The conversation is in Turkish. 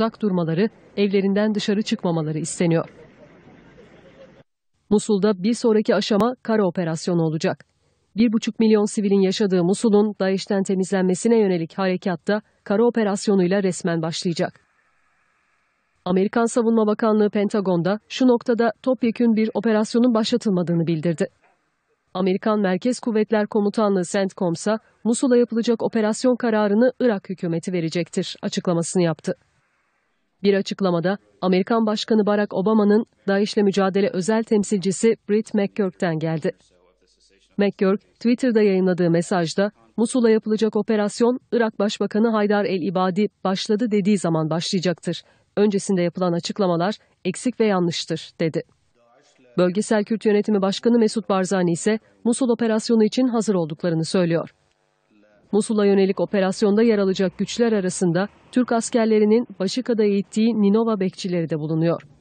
uzak durmaları, evlerinden dışarı çıkmamaları isteniyor. Musul'da bir sonraki aşama kara operasyonu olacak. 1,5 milyon sivilin yaşadığı Musul'un DAEŞ'ten temizlenmesine yönelik harekatta kara operasyonuyla resmen başlayacak. Amerikan Savunma Bakanlığı Pentagon'da şu noktada topyekün bir operasyonun başlatılmadığını bildirdi. Amerikan Merkez Kuvvetler Komutanlığı CENTCOM'sa Musul'a yapılacak operasyon kararını Irak hükümeti verecektir açıklamasını yaptı. Bir açıklamada Amerikan Başkanı Barack Obama'nın DAEŞ'le mücadele özel temsilcisi Brit McGurk'ten geldi. McGurk, Twitter'da yayınladığı mesajda Musul'a yapılacak operasyon Irak Başbakanı Haydar el-İbadi başladı dediği zaman başlayacaktır. Öncesinde yapılan açıklamalar eksik ve yanlıştır dedi. Bölgesel Kürt Yönetimi Başkanı Mesut Barzani ise Musul operasyonu için hazır olduklarını söylüyor. Mosul'a yönelik operasyonda yer alacak güçler arasında Türk askerlerinin Başıka'da eğittiği Ninova bekçileri de bulunuyor.